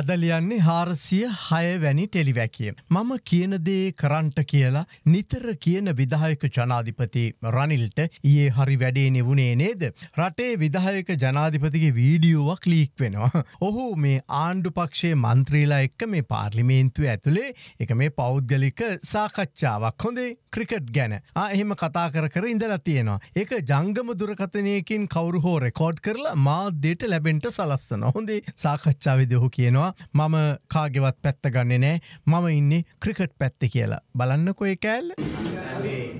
අදලියන්නේ හාරසිය හයවැනි ටෙලිවැකිය. මම කියනදේ කරන්ට කියලා නිතර කියන විදායක ජනාධිපති රනිල්ට ඒ හරි වැඩේනෙ වුණේ නේද. රටේ විදායක ජනාධිපතිගේ වීඩියුවක් ලීක් වෙනවා. ඔහු මේ ආණ්ඩු පක්ෂයේ මන්ත්‍රීලා එක්ක මේ පාර්ලිමේන්තුව ඇතුළේ එක මේ පෞද්ගලික සාකච්ඡාවක් හොඳේ ක්‍රිකට් ගැන එහෙම කතා කර කර ඉඳලා තියෙනවා. ඒක ජංගම දුරකතනයකින් කවරු හෝ රෙකෝඩ් කරලා මාධ්‍යයට ලැබෙන්ට සලස්සන හොඳේ සාකච්ඡාවිදයහු කියනවා. කියනවා මම කාගෙවත් පැත්ත ගන්නේ නෑ මම ඉන්නේ ක්‍රිකට් පැත්ත කියලා බලන්නකො ඒ කෑල්ල මම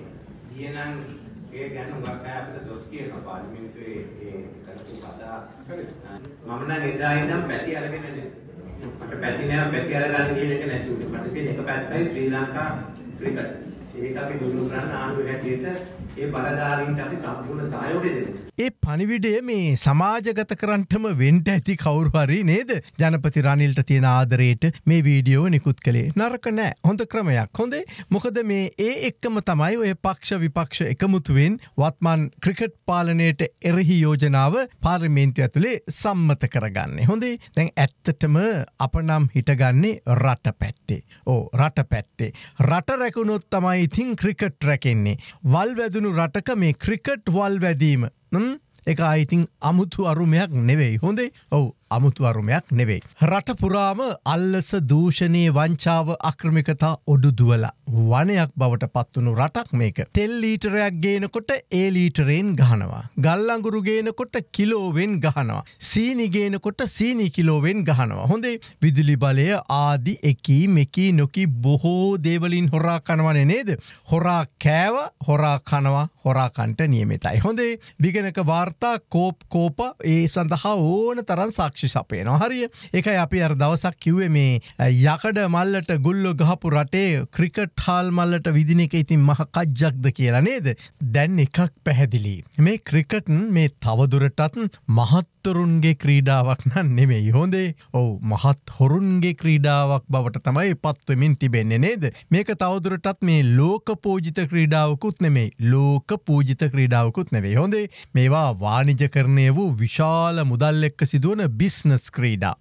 නම් එදා ඉඳන් පැති අරගෙන නෑ මට පැති නෑ පැති අරගන්න කියන එක නැති උනේ මට තියෙන එක පැත්තයි ශ්‍රී ලංකා ක්‍රිකට් ඒක අපි දිනු කරන්න ආණ්ඩුවේ හැටියට ඒ බලධාරීන්ට අපි සම්පූර්ණ සහයෝගය දෙනවා. ඒ පණිවිඩය මේ සමාජගත කරන්ටම වෙන්ට ඇති කවුරු හරි නේද? ජනපති රනිල්ට තියෙන ආදරයට මේ වීඩියෝ නිකුත් කළේ. නරක නෑ. හොඳ ක්‍රමයක්. හොඳේ. මොකද මේ ඒ එක්කම තමයි ඔය පක්ෂ විපක්ෂ එකමුතු වෙන් වත්මන් ක්‍රිකට් පාලනයට එරෙහි යෝජනාව පාර්ලිමේන්තුව ඇතුලේ සම්මත කරගන්නේ. හොඳේ. දැන් ඇත්තටම අප නම් හිටගන්නේ රට පැත්තේ. ඕ රට පැත්තේ. රට රැකුණොත් තමයි ඉතිං ක්‍රිකට් රැකෙන්නේ. වල් වැදනු රටක මේ ක්‍රිකට් වල් වැදීම. එක අයිතිං අමුතු අරුමයක් නෙවෙයි හොඳේ ඔවු අමුතුවරුමයක් නෙවෙයි. රටපුරාම අල්ලස දූෂණය වංචාව අක්‍රමිකතා ඔඩු දුවලා. වනයක් බවට පත්වනු රටක් මේක. තෙල් ලීටරයක් ගේනකොට ඒ ලීටරයෙන් ගහනවා. ගල්ලංගුරු ගේනකොට කිලෝවෙන් ගහනවා. සීනිගේනකොට සීනි කිලෝවෙන් ගහනවා. හොඳේ විදුලි බලය ආදි එකී මෙකී නොකි බොහෝ දේවලින් හොරා කනවන නේද. හොරා කෑව හොරා කනවා හොරාකන්ට නියමෙතයි. හොඳේ දිගෙනක වාර්තා කෝප් කෝප ඒ සඳහා ඕන තරන් සාක්ෂ සාක්ෂි සපයනවා හරිය එකයි අපි අර දවසක් කිව්වේ මේ යකඩ මල්ලට ගුල්ලො ගහපු රටේ ක්‍රිකට් හාල් මල්ලට විදින එක ඉතින් මහ කජ්ජක්ද කියලා නේද දැන් එකක් පැහැදිලි මේ ක්‍රිකටන් මේ තවදුරටත් මහත් මහත්තුරුන්ගේ ක්‍රීඩාවක් නන් නෙමෙයි හොඳේ ඔවු මහත් හොරුන්ගේ ක්‍රීඩාවක් බවට තමයි පත්වමින් තිබෙන්නේ නේද මේක තවදුරටත් මේ ලෝක පූජිත ක්‍රීඩාවකුත් නෙමෙයි ලෝක පූජිත ක්‍රීඩාවකුත් නෙවෙයි හොඳේ මේවා වානිජ කරණය වූ විශාල මුදල් එක්ක සිදුවන බිස්නස් ක්‍රීඩා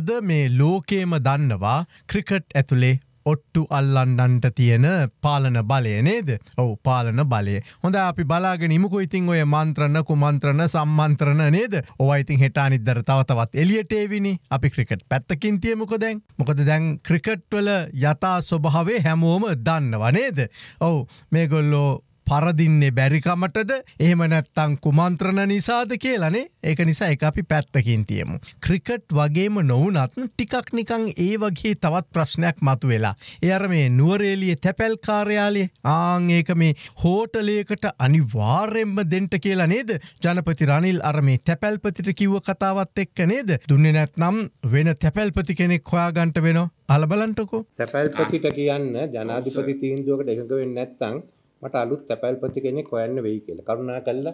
අද මේ ලෝකේම දන්නවා ක්‍රිකට් ඇතුළේ ඔට්ටු අල්ලන්නන්ට තියෙන පාලන බලය නේද ඔවු පාලන බලය හොඳ අපි බලාගෙන නිමුක ඉතින් ඔය මන්ත්‍රන්න කුමන්ත්‍රණ සම්මන්ත්‍රණ නේද ඔවයිඉතින් හෙට අනිදර තවතවත් එලියටේවිනි අපි ක්‍රිකට් පැත්තකින් තියමුක දැන් මොකද දැන් ක්‍රිකට්වල යතා ස්වභාවේ හැමෝම දන්නවනේද ඔවු මේගොල්ලෝ පරදින්නේ බැරිකමටද ඒම නැත්තං කුමන්ත්‍රණ නිසාද කියලනේ ඒක නිසා එක අපි පැත්තකින් තියමු. ක්‍රිකට් වගේම නොවනත් ටිකක් නිකං ඒ වගේ තවත් ප්‍රශ්නයක් මතු වෙලා. එයර මේ නුවරේලිය තැපැල් කාර්යාලේ ආං ඒක මේ හෝටලේකට අනිවාර්යෙන්ම දෙන්ට කියලා නේද ජනපති රනිල් අර මේ තැපැල්පතිට කිව්ව කතාවත් එක්ක නේද දුන්නේ නැත්නම් වෙන තැපැල්පති කෙනෙක් හොයාගන්ට වෙනවා අලබලන්ටකෝ තැපැල්පතිට කියන්න ජනාධිපති තීන්දුවකට එකඟ වෙන්න නැත්තං මට අලුත් තැපැල්පති කෙනෙක් හොයන්න වෙයි කියලා. කරුණාකරලා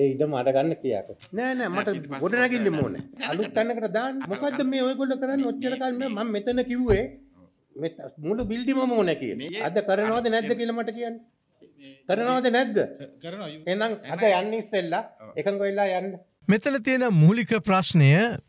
ඒ ඉඩම අරගන්න ක්‍රියා කරන්න. නෑ නෑ මට ගොඩනැගිල්ල ඕනේ. අලුත් තැනකට දාන්න. මොකද්ද මේ ඔයගොල්ලෝ කරන්නේ ඔච්චර කාලෙ මම මෙතන කිව්වේ මුළු බිල්ඩිමම ඕනේ කියන්නේ. අද කරනවද නැද්ද කියලා මට කියන්න. කරනවද නැද්ද? කරනවා. එහෙනම් අද යන්න ඉස්සෙල්ලා එකඟ වෙලා යන්න. මෙතන තියෙන මූලික ප්‍රශ්නය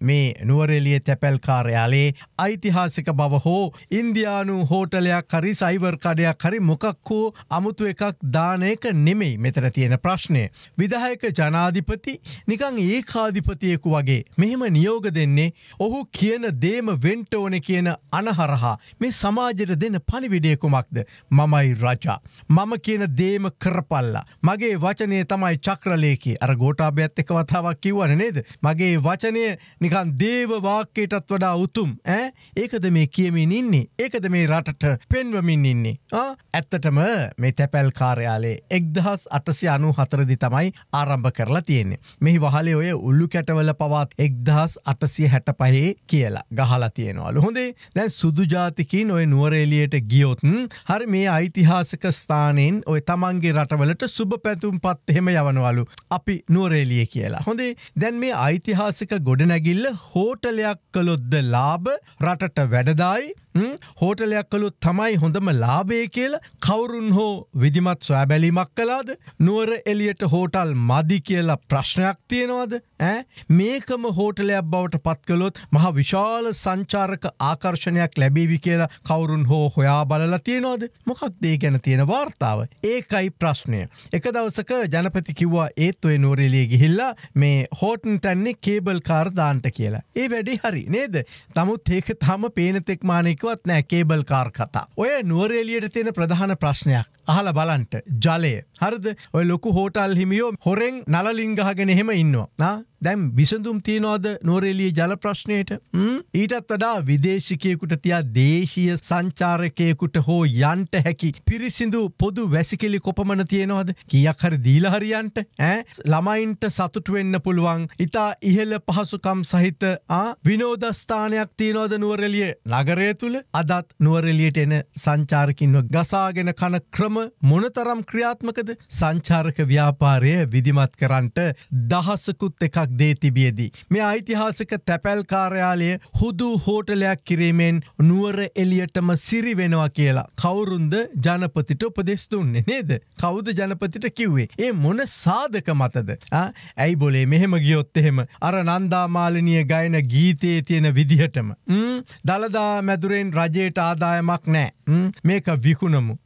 මේ නුවරෙලිය තැපැල් කාර්යාලේ ඓතිහාසික බව හෝ ඉන්දයානු හෝටලයක් හරි සයිවර් කඩයක් හරි මොකක් හෝ අමුතු එකක් දානයක නෙමෙයි මෙතන තියෙන ප්‍රශ්නය. විදායක ජනාධිපති නිකං ඒ කාධිපතියෙකු වගේ මෙහෙම නියෝග දෙන්නේ ඔහු කියන දේම වෙන්ට ඕන කියන අනහරහා මේ සමාජයට දෙන පනිවිඩයකුමක්ද මමයි රජා. මම කියන දේම කරපල්ලා. මගේ වචනය තමයි චක්‍රලේකි අර ගෝටාභ ඇත්තක වතාවක් කිව කිව්වන නේද. මගේ වචනය නිකන් දේවවාක්කයටත් වඩා උතුම් ඇ ඒකද මේ කියමින් ඉන්නේ ඒකද මේ රටට පෙන්වමින් ඉන්නේ. ඇත්තටම මේ තැපැල් කාර්යාලේ එක්දහස් අටසි අනු හතරදි තමයි ආරම්භ කරලා තියෙන්නේ. මෙහි වහලේ ඔය උල්ලු කැටවල පවත් එක්දහස් අටසිය හැට පහේ කියලා ගහලා තියෙනවලු හොඳේ දැන් සුදුජාතිකින් ඔය නුවරේලියට ගියොතුන් හරි මේ අයිතිහාසක ස්ථානයෙන් ඔය තමන්ගේ රටවලට සුභ පැතුම් පත් එහෙම යවනවලු අපි නුවරේලිය කියලා හොඳේ දැන් මේ ඓතිහාසික ගොඩනැගිල්ල හෝටලයක් කළොද්ද ලාබ රටට වැඩදායි හෝටලයක් කළුත් තමයි හොඳම ලාබේ කියල කවුරුන් හෝ විදිමත් සොය බැලීමක් කලාද නුවර එලියට හෝටල් මදි කියලා ප්‍රශ්නයක් තියෙනවාද මේකම හෝටලයක් බවට පත්කළොත් මහ විශාල සංචාරක ආකර්ෂණයක් ලැබේවි කියලා කවුරුන් හෝ හොයා බලලා තියෙනවාද මොකක් දේ ගැන තියෙන වාර්තාව ඒකයි ප්‍රශ්නය එක දවසක ජනපති කිව්වා ඒත්තුවේ නුවරෙලිය ගිහිල්ලා මේ හෝටන් තැන්නේ කේබල් කාර්දාන්ට කියලා ඒ වැඩි හරි නේද තමුත් ඒක තම පේනතෙක් මානෙක් එකවත් නෑ කේබල් කාර් කතා. ඔය නුවරේලියට තියෙන ප්‍රධාන ප්‍රශ්නයක් අහල බලන්ට ජලය හරද ඔය ලොකු හෝටල් හිමියෝ හොරෙන් නලලින්ගහගෙන එහෙම ඉන්නවා. දැම් විසඳුම් තියනවාද නොරෙලිය ජල ප්‍රශ්නයට ඊටත් වඩා විදේශිකයකුට තියා දේශීය සංචාරකයකුට හෝ යන්ට හැකි පිරිසිදු පොදු වැසිකෙලි කොපමන තියෙනවාද කියක් හරි දීලහරියන්ට ඇ ළමයින්ට සතුට වෙන්න පුළුවන් ඉතා ඉහළ පහසුකම් සහිත විනෝධස්ථානයක් තියනෝද නුවරෙලිය නගරය තුළ අදත් නුවරෙලියට එන සංචාරකින්ව ගසාගෙන කන ක්‍රම මොනතරම් ක්‍රියාත්මකද සංචාරක ව්‍යාපාරය විදිමත් කරන්ට දහසකුත් එකක් පහක් දේ තිබියදී. මේ ඓතිහාසික තැපැල් කාර්යාලය හුදු හෝටලයක් කිරීමෙන් නුවර එලියටම සිරි වෙනවා කියලා. කවුරුන්ද ජනපතිට උපදෙස්තුන්නේ නේද. කෞද ජනපතිට කිව්වේ. ඒ මොන සාධක මතද. ඇයි බොලේ මෙහෙම ගියොත් එහෙම. අර නන්දාමාලනිය ගයන ගීතයේ තියෙන විදිහටම. දළදා මැදුරෙන් රජයට ආදායමක් නෑ මේක විකුණමු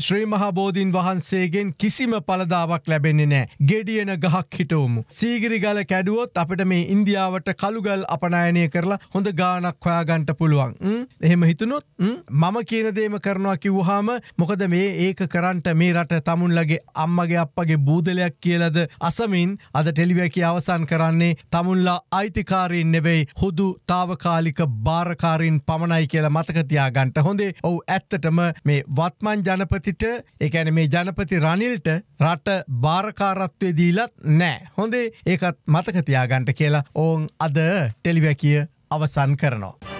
ශ්‍රීමහා බෝධීන් වහන්සේගෙන් කිසිම පලදාවක් ලැබෙන්නේ නෑ ගෙඩියන ගහක් හිටවමු සීගිරිගල කැඩ හැදුවොත් අපිට මේ ඉන්දියාවට කළුගල් අපනයනය කරලා හොඳ ගානක් හොයාගන්ට පුළුවන් එහෙම හිතුනොත් මම කියනදේම කරනවා කිව්හාම මොකද මේ ඒක කරන්ට මේ රට තමුන්ලගේ අම්මගේ අපගේ බූදලයක් කියලද අසමින් අද ටෙලිවැකි අවසන් කරන්නේ තමුන්ලා අයිතිකාරීන් නෙවෙයි හුදු තාවකාලික භාරකාරීන් පමණයි කියලා මතකතියා ගන්ට හොඳේ ඔවු ඇත්තටම මේ වත්මන් ජනපතිට එකැන මේ ජනපති රනිල්ට රට භාරකාරත්වය දීලත් නෑ හොඳේ ඒකත් මතක මතක තියාගන්ට කියලා ඔවුන් අද ටෙලිවැකිය අවසන් කරනවා.